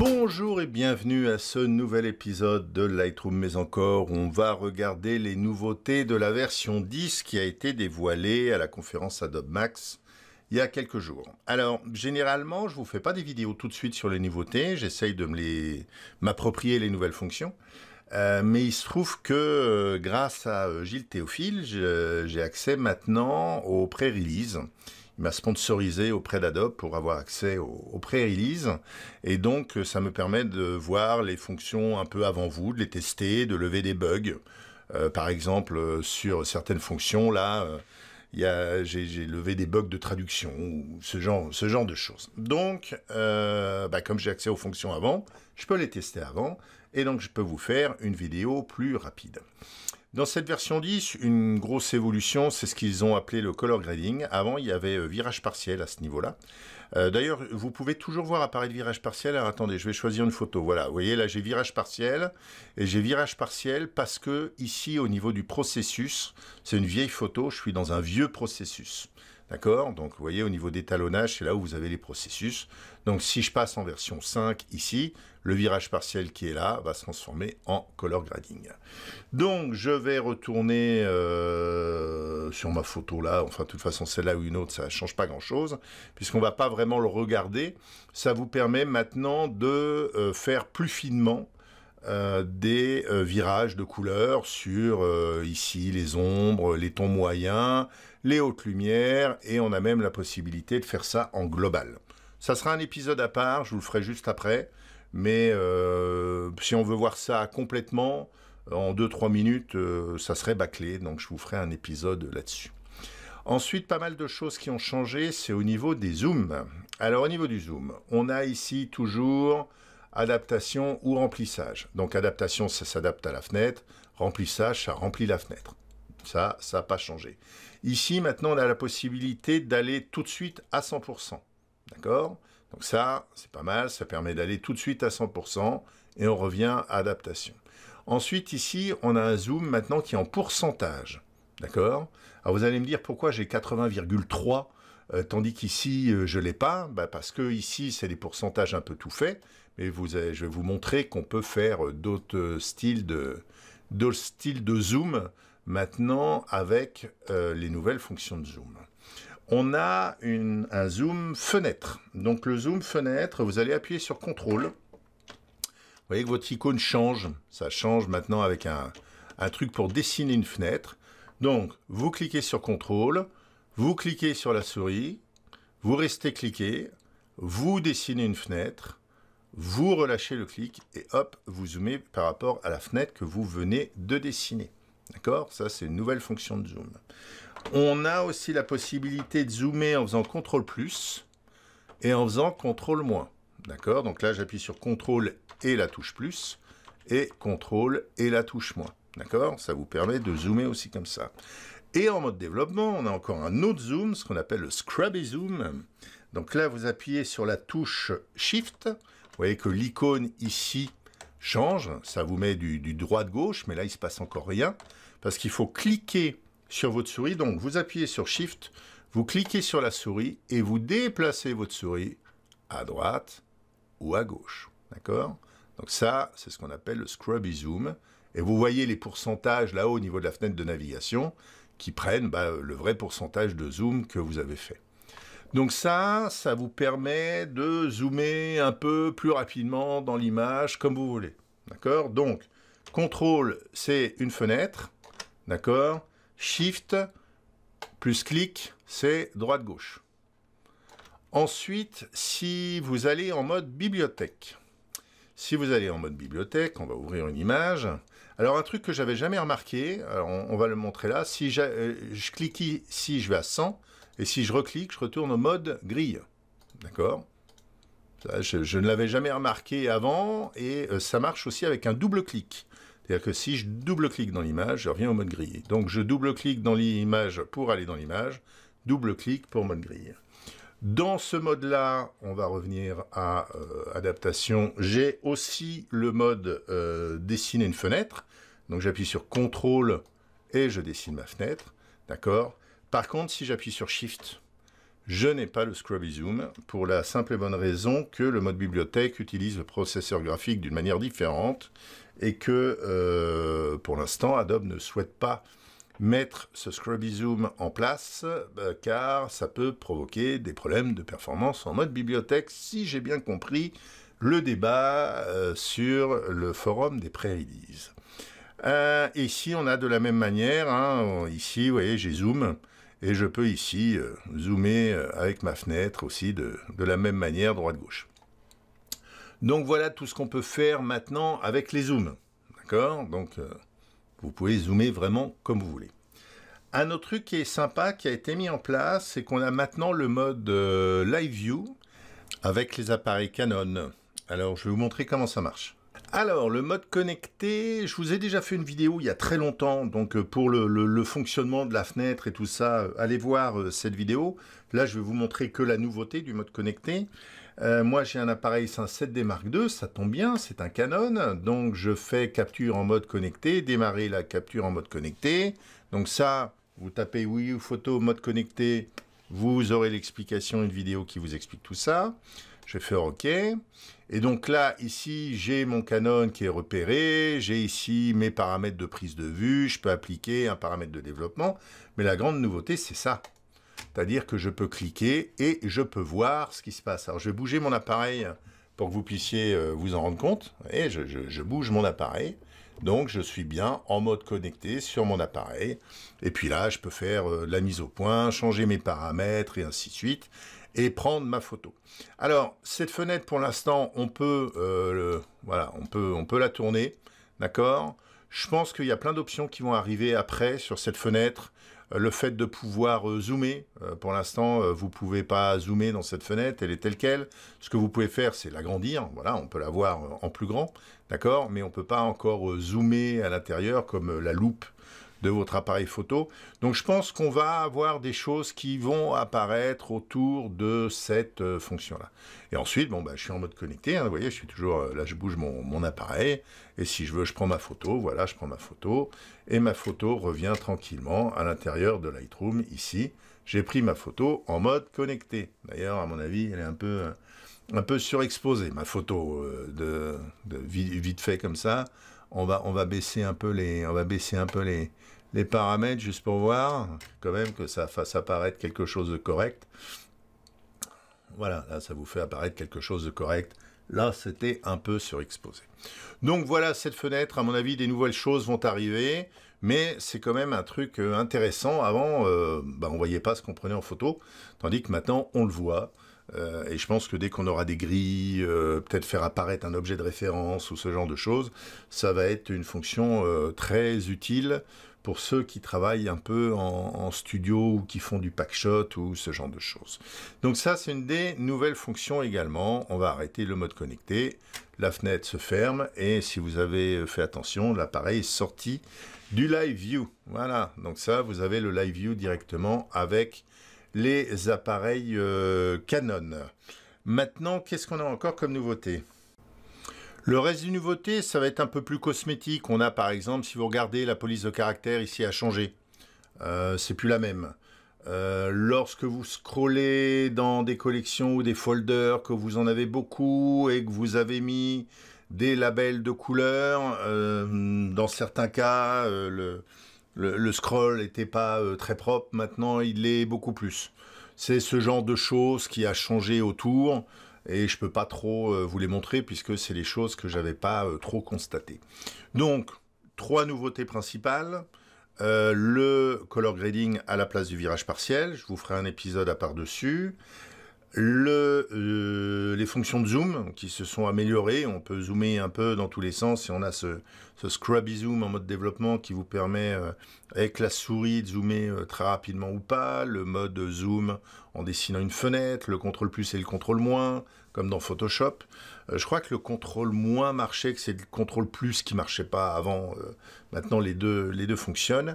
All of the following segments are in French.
Bonjour et bienvenue à ce nouvel épisode de Lightroom mais encore. On va regarder les nouveautés de la version 10 qui a été dévoilée à la conférence Adobe Max il y a quelques jours. Alors, généralement, je vous fais pas des vidéos tout de suite sur les nouveautés, j'essaye de me les m'approprier les nouvelles fonctions. Euh, mais il se trouve que euh, grâce à euh, Gilles Théophile, j'ai accès maintenant aux pré-releases m'a sponsorisé auprès d'Adobe pour avoir accès aux, pré release Et donc, euh, ça me permet de voir les fonctions un peu avant vous, de les tester, de lever des bugs. Euh, par exemple, euh, sur certaines fonctions, là, ya j'ai levé des bugs de traduction ou ce genre, ce genre de choses. Donc, bah, comme j'ai accès aux fonctions avant, je peux les tester avant. Et donc, je peux vous faire une vidéo plus rapide. Dans cette version 10, une grosse évolution, c'est ce qu'ils ont appelé le color grading. Avant, il y avait euh, virage partiel à ce niveau-là. Euh, d'ailleurs, vous pouvez toujours voir apparaître virage partiel. Alors attendez, je vais choisir une photo. Voilà, vous voyez là, j'ai virage partiel et j'ai virage partiel parce que ici, au niveau du processus, c'est une vieille photo, je suis dans un vieux processus. D'accord Donc vous voyez, au niveau d'étalonnage, c'est là où vous avez les processus. Donc si je passe en version 5 ici, le virage partiel qui est là va se transformer en color grading. Donc je vais retourner euh, sur ma photo là, enfin de toute façon celle-là ou une autre, ça ne change pas grand-chose, puisqu'on ne va pas vraiment le regarder. Ça vous permet maintenant de euh, faire plus finement euh, des euh, virages de couleurs sur euh, ici les ombres, les tons moyens, les hautes lumières, et on a même la possibilité de faire ça en global. Ça sera un épisode à part, je vous le ferai juste après, mais si on veut voir ça complètement, en 2-3 minutes, ça serait bâclé, donc je vous ferai un épisode là-dessus. Ensuite, pas mal de choses qui ont changé, c'est au niveau des zooms. Alors au niveau du zoom, on a ici toujours adaptation ou remplissage. Donc adaptation, ça s'adapte à la fenêtre, remplissage, ça remplit la fenêtre. Ça, ça n'a pas changé. Ici, maintenant, on a la possibilité d'aller tout de suite à 100%. D'accord Donc ça, c'est pas mal, ça permet d'aller tout de suite à 100% et on revient à adaptation. Ensuite, ici, on a un zoom maintenant qui est en pourcentage. D'accord Alors vous allez me dire pourquoi j'ai 80,3 euh, tandis qu'ici, euh, je ne l'ai pas, bah, parce que ici, c'est des pourcentages un peu tout faits et je vais vous montrer qu'on peut faire euh, d'autres euh, styles de, d'autres styles de zoom maintenant avec euh, les nouvelles fonctions de zoom. On a un zoom fenêtre. Donc le zoom fenêtre, vous allez appuyer sur CTRL. Vous voyez que votre icône change. Ça change maintenant avec un, un truc pour dessiner une fenêtre. Donc vous cliquez sur CTRL, vous cliquez sur la souris, vous restez cliqué, vous dessinez une fenêtre, vous relâchez le clic et hop, vous zoomez par rapport à la fenêtre que vous venez de dessiner. D'accord Ça, c'est une nouvelle fonction de zoom. On a aussi la possibilité de zoomer en faisant CTRL plus et en faisant CTRL moins. D'accord Donc là, j'appuie sur CTRL et la touche plus et CTRL et la touche moins. D'accord Ça vous permet de zoomer aussi comme ça. Et en mode développement, on a encore un autre zoom, ce qu'on appelle le Scrubby Zoom. Donc là, vous appuyez sur la touche Shift vous voyez que l'icône ici change, ça vous met du, droit de gauche mais là il se passe encore rien, parce qu'il faut cliquer sur votre souris, donc vous appuyez sur Shift, vous cliquez sur la souris et vous déplacez votre souris à droite ou à gauche. D'accord Donc ça, c'est ce qu'on appelle le Scrubby Zoom. Et vous voyez les pourcentages là-haut au niveau de la fenêtre de navigation qui prennent bah, le vrai pourcentage de zoom que vous avez fait. Donc ça, ça vous permet de zoomer un peu plus rapidement dans l'image comme vous voulez. D'accord Donc, contrôle, c'est une fenêtre. D'accord Shift plus clic, c'est droite-gauche. Ensuite, si vous allez en mode bibliothèque, si vous allez en mode bibliothèque, on va ouvrir une image. Alors un truc que j'avais jamais remarqué, on, on, va le montrer là, si euh, je clique ici, je vais à 100, et si je reclique, je retourne au mode grille. D'accord je, ne l'avais jamais remarqué avant et euh, ça marche aussi avec un double clic. C'est-à-dire que si je double-clique dans l'image, je reviens au mode grille. Donc je double-clique dans l'image pour aller dans l'image, double-clic pour mode grille. Dans ce mode-là, on va revenir à euh, adaptation. J'ai aussi le mode euh, dessiner une fenêtre. Donc j'appuie sur CTRL et je dessine ma fenêtre. D'accord par contre, si j'appuie sur Shift, je n'ai pas le Scrubby Zoom pour la simple et bonne raison que le mode bibliothèque utilise le processeur graphique d'une manière différente et que euh, pour l'instant Adobe ne souhaite pas mettre ce Scrubby Zoom en place euh, car ça peut provoquer des problèmes de performance en mode bibliothèque si j'ai bien compris le débat euh, sur le forum des pré-releases. ici on a de la même manière, hein, ici vous voyez j'ai zoom, et je peux ici euh, zoomer euh, avec ma fenêtre aussi de, la même manière, droite-gauche. Donc voilà tout ce qu'on peut faire maintenant avec les zooms. D'accord Donc euh, vous pouvez zoomer vraiment comme vous voulez. Un autre truc qui est sympa, qui a été mis en place, c'est qu'on a maintenant le mode Live View avec les appareils Canon. Alors je vais vous montrer comment ça marche. Alors, le mode connecté, je vous ai déjà fait une vidéo il y a très longtemps, donc euh, pour le, fonctionnement de la fenêtre et tout ça, euh, allez voir euh, cette vidéo. Là, je vais vous montrer que la nouveauté du mode connecté. moi, j'ai un appareil 5.7D Mark II, ça tombe bien, c'est un Canon, donc je fais capture en mode connecté, démarrer la capture en mode connecté. Donc ça, vous tapez oui U photo mode connecté, vous aurez l'explication, une vidéo qui vous explique tout ça. Je fais OK. Et donc là, ici, j'ai mon Canon qui est repéré, j'ai ici mes paramètres de prise de vue, je peux appliquer un paramètre de développement, mais la grande nouveauté, c'est ça. C'est-à-dire que je peux cliquer et je peux voir ce qui se passe. Alors, je vais bouger mon appareil pour que vous puissiez euh, vous en rendre compte. Et je, je bouge mon appareil. Donc, je suis bien en mode connecté sur mon appareil. Et puis là, je peux faire euh, la mise au point, changer mes paramètres et ainsi de suite et prendre ma photo. Alors, cette fenêtre, pour l'instant, on peut, euh, voilà, on peut, on peut la tourner, d'accord Je pense qu'il y a plein d'options qui vont arriver après sur cette fenêtre. Euh, le fait de pouvoir euh, zoomer, pour l'instant, vous ne pouvez pas zoomer dans cette fenêtre, elle est telle qu'elle. Ce que vous pouvez faire, c'est l'agrandir, voilà, on peut la voir en plus grand, d'accord Mais on ne peut pas encore zoomer à l'intérieur comme la loupe de votre appareil photo. Donc je pense qu'on va avoir des choses qui vont apparaître autour de cette euh, fonction-là. Et ensuite, bon, bah, je suis en mode connecté. Hein, vous voyez, je suis toujours euh, là, je bouge mon, mon, appareil. Et si je veux, je prends ma photo. Voilà, je prends ma photo. Et ma photo revient tranquillement à l'intérieur de Lightroom ici. J'ai pris ma photo en mode connecté. D'ailleurs, à mon avis, elle est un peu euh, un peu surexposé, ma photo euh, de, vite fait comme ça. On va, on va baisser un peu les, on va baisser un peu les, les paramètres juste pour voir quand même que ça fasse apparaître quelque chose de correct. Voilà, là ça vous fait apparaître quelque chose de correct. Là, c'était un peu surexposé. Donc voilà cette fenêtre. À mon avis, des nouvelles choses vont arriver, mais c'est quand même un truc euh, intéressant. Avant, euh, bah, on ne voyait pas ce qu'on prenait en photo, tandis que maintenant, on le voit. Euh, et je pense que dès qu'on aura des grilles, euh, peut-être faire apparaître un objet de référence ou ce genre de choses, ça va être une fonction euh, très utile pour ceux qui travaillent un peu en, en studio ou qui font du packshot ou ce genre de choses. Donc ça, c'est une des nouvelles fonctions également. On va arrêter le mode connecté, la fenêtre se ferme et si vous avez fait attention, l'appareil est sorti du Live View. Voilà, donc ça, vous avez le Live View directement avec les appareils euh, Canon. Maintenant, qu'est-ce qu'on a encore comme nouveauté le reste des nouveautés, ça va être un peu plus cosmétique. On a par exemple, si vous regardez, la police de caractère ici a changé. Euh, c'est plus la même. Euh, lorsque vous scrollez dans des collections ou des folders, que vous en avez beaucoup et que vous avez mis des labels de couleurs, dans certains cas, le, le, scroll n'était pas euh, très propre, maintenant il l'est beaucoup plus. C'est ce genre de choses qui a changé autour et je peux pas trop euh, vous les montrer puisque c'est les choses que j'avais pas euh, trop constatées. Donc, trois nouveautés principales. le color grading à la place du virage partiel, je vous ferai un épisode à part dessus. Euh, les fonctions de zoom qui se sont améliorées, on peut zoomer un peu dans tous les sens et on a ce, scrubby zoom en mode développement qui vous permet euh, avec la souris de zoomer euh, très rapidement ou pas, le mode zoom en dessinant une fenêtre, le contrôle plus et le contrôle moins, comme dans Photoshop. je crois que le contrôle moins marchait, que c'est le contrôle plus qui marchait pas avant. maintenant les deux, les deux fonctionnent.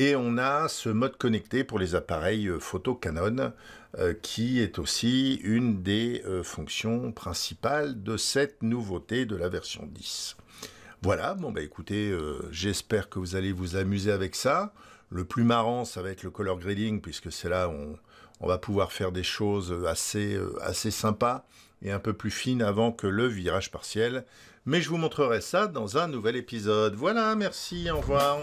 Et on a ce mode connecté pour les appareils euh, photo Canon, euh, qui est aussi une des euh, fonctions principales de cette nouveauté de la version 10. Voilà, bon bah écoutez, j'espère que vous allez vous amuser avec ça. Le plus marrant, ça va être le color grading, puisque c'est là où on, va pouvoir faire des choses assez, assez sympas et un peu plus fines avant que le virage partiel. Mais je vous montrerai ça dans un nouvel épisode. Voilà, merci, au revoir.